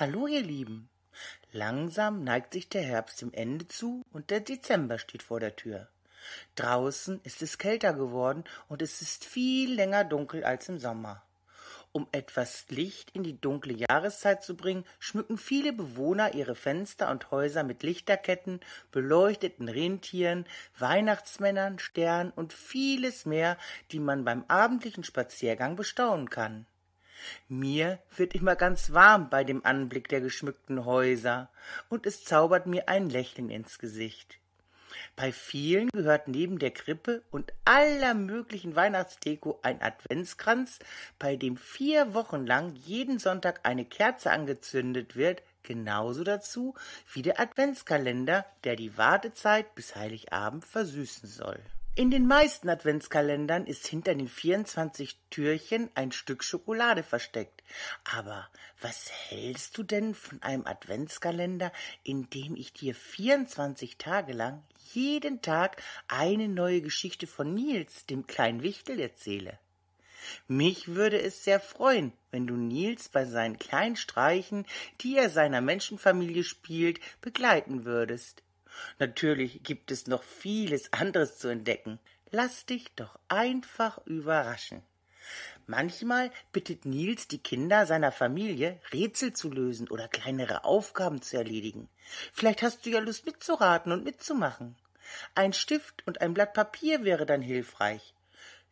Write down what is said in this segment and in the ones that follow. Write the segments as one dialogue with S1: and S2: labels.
S1: Hallo ihr Lieben. Langsam neigt sich der Herbst dem Ende zu und der Dezember steht vor der Tür. Draußen ist es kälter geworden und es ist viel länger dunkel als im Sommer. Um etwas Licht in die dunkle Jahreszeit zu bringen, schmücken viele Bewohner ihre Fenster und Häuser mit Lichterketten, beleuchteten Rentieren, Weihnachtsmännern, Sternen und vieles mehr, die man beim abendlichen Spaziergang bestaunen kann. Mir wird immer ganz warm bei dem Anblick der geschmückten Häuser, und es zaubert mir ein Lächeln ins Gesicht. Bei vielen gehört neben der Krippe und aller möglichen Weihnachtsdeko ein Adventskranz, bei dem vier Wochen lang jeden Sonntag eine Kerze angezündet wird, genauso dazu wie der Adventskalender, der die Wartezeit bis Heiligabend versüßen soll. In den meisten Adventskalendern ist hinter den 24 Türchen ein Stück Schokolade versteckt. Aber was hältst du denn von einem Adventskalender, in dem ich dir 24 Tage lang jeden Tag eine neue Geschichte von Nils, dem kleinen Wichtel, erzähle? Mich würde es sehr freuen, wenn du Nils bei seinen kleinen Streichen, die er seiner Menschenfamilie spielt, begleiten würdest. Natürlich gibt es noch vieles anderes zu entdecken. Lass dich doch einfach überraschen. Manchmal bittet Nils die Kinder seiner Familie, Rätsel zu lösen oder kleinere Aufgaben zu erledigen. Vielleicht hast du ja Lust mitzuraten und mitzumachen. Ein Stift und ein Blatt Papier wäre dann hilfreich.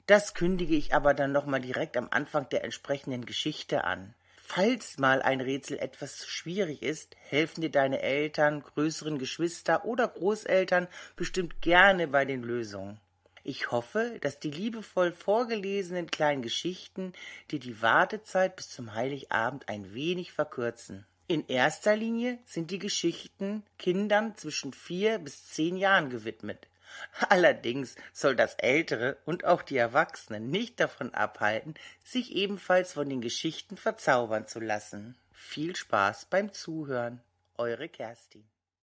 S1: Das kündige ich aber dann nochmal direkt am Anfang der entsprechenden Geschichte an. Falls mal ein Rätsel etwas schwierig ist, helfen dir deine Eltern, größeren Geschwister oder Großeltern bestimmt gerne bei den Lösungen. Ich hoffe, dass die liebevoll vorgelesenen kleinen Geschichten dir die Wartezeit bis zum Heiligabend ein wenig verkürzen. In erster Linie sind die Geschichten Kindern zwischen vier bis zehn Jahren gewidmet. Allerdings soll das Ältere und auch die Erwachsenen nicht davon abhalten, sich ebenfalls von den Geschichten verzaubern zu lassen. Viel Spaß beim Zuhören. Eure Kerstin.